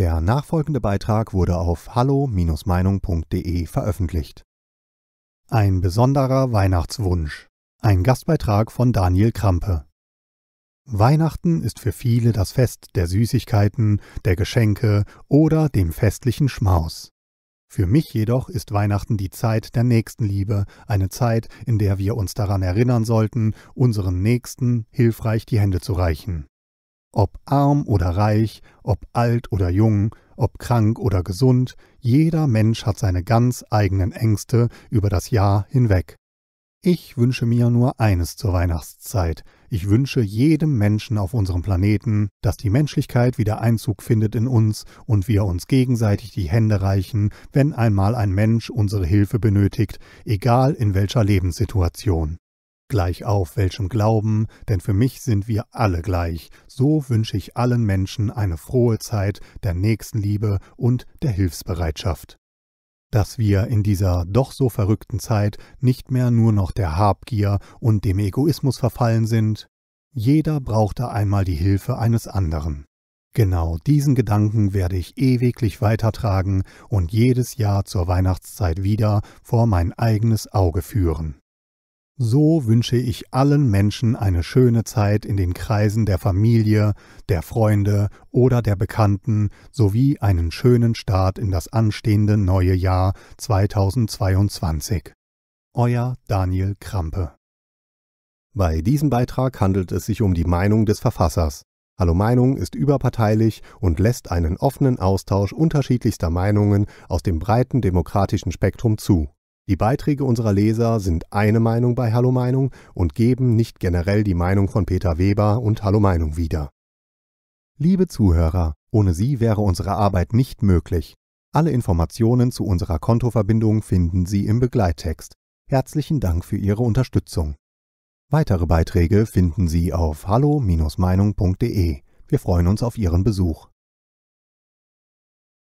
Der nachfolgende Beitrag wurde auf hallo-meinung.de veröffentlicht. Ein besonderer Weihnachtswunsch. Ein Gastbeitrag von Daniel Krampe. Weihnachten ist für viele das Fest der Süßigkeiten, der Geschenke oder dem festlichen Schmaus. Für mich jedoch ist Weihnachten die Zeit der Nächstenliebe, eine Zeit, in der wir uns daran erinnern sollten, unseren Nächsten hilfreich die Hände zu reichen. Ob arm oder reich, ob alt oder jung, ob krank oder gesund, jeder Mensch hat seine ganz eigenen Ängste über das Jahr hinweg. Ich wünsche mir nur eines zur Weihnachtszeit. Ich wünsche jedem Menschen auf unserem Planeten, dass die Menschlichkeit wieder Einzug findet in uns und wir uns gegenseitig die Hände reichen, wenn einmal ein Mensch unsere Hilfe benötigt, egal in welcher Lebenssituation gleich auf welchem Glauben, denn für mich sind wir alle gleich. So wünsche ich allen Menschen eine frohe Zeit der Nächstenliebe und der Hilfsbereitschaft. Dass wir in dieser doch so verrückten Zeit nicht mehr nur noch der Habgier und dem Egoismus verfallen sind, jeder brauchte einmal die Hilfe eines anderen. Genau diesen Gedanken werde ich ewiglich weitertragen und jedes Jahr zur Weihnachtszeit wieder vor mein eigenes Auge führen. So wünsche ich allen Menschen eine schöne Zeit in den Kreisen der Familie, der Freunde oder der Bekannten sowie einen schönen Start in das anstehende neue Jahr 2022. Euer Daniel Krampe. Bei diesem Beitrag handelt es sich um die Meinung des Verfassers. Hallo Meinung ist überparteilich und lässt einen offenen Austausch unterschiedlichster Meinungen aus dem breiten demokratischen Spektrum zu. Die Beiträge unserer Leser sind eine Meinung bei Hallo Meinung und geben nicht generell die Meinung von Peter Weber und Hallo Meinung wieder. Liebe Zuhörer, ohne Sie wäre unsere Arbeit nicht möglich. Alle Informationen zu unserer Kontoverbindung finden Sie im Begleittext. Herzlichen Dank für Ihre Unterstützung. Weitere Beiträge finden Sie auf hallo-meinung.de. Wir freuen uns auf Ihren Besuch.